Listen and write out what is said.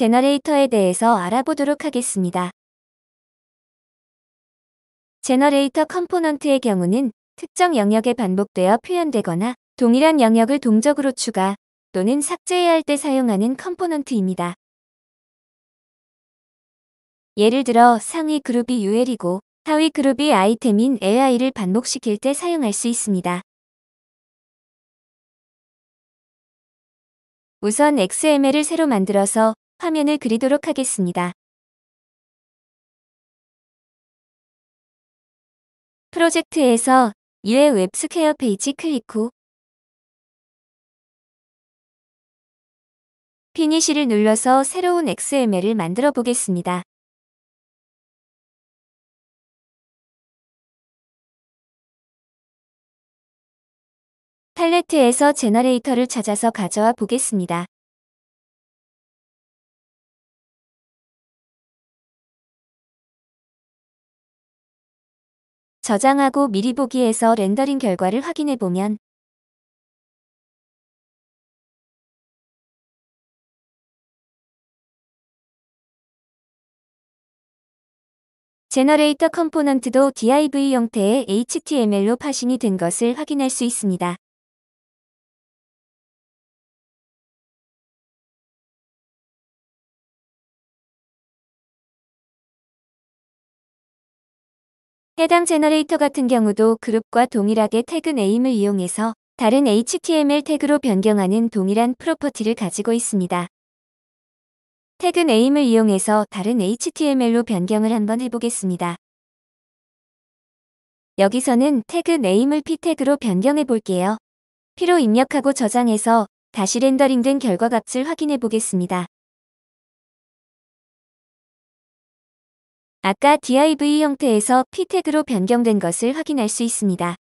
제너레이터에 대해서 알아보도록 하겠습니다. 제너레이터 컴포넌트의 경우는 특정 영역에 반복되어 표현되거나 동일한 영역을 동적으로 추가 또는 삭제해야 할 때 사용하는 컴포넌트입니다. 예를 들어 상위 그룹이 UL이고 하위 그룹이 아이템인 AI를 반복시킬 때 사용할 수 있습니다. 우선 XML을 새로 만들어서 화면을 그리도록 하겠습니다. 프로젝트에서 유해 웹스퀘어 페이지 클릭 후 피니시를 눌러서 새로운 XML을 만들어 보겠습니다. 팔레트에서 제너레이터를 찾아서 가져와 보겠습니다. 저장하고 미리 보기에서 렌더링 결과를 확인해보면 제너레이터 컴포넌트도 div 형태의 HTML로 파싱이 된 것을 확인할 수 있습니다. 해당 제너레이터 같은 경우도 그룹과 동일하게 태그 네임을 이용해서 다른 HTML 태그로 변경하는 동일한 프로퍼티를 가지고 있습니다. 태그 네임을 이용해서 다른 HTML로 변경을 한번 해보겠습니다. 여기서는 태그 네임을 p 태그로 변경해 볼게요. p로 입력하고 저장해서 다시 렌더링된 결과 값을 확인해 보겠습니다. 아까 DIV 형태에서 P태그로 변경된 것을 확인할 수 있습니다.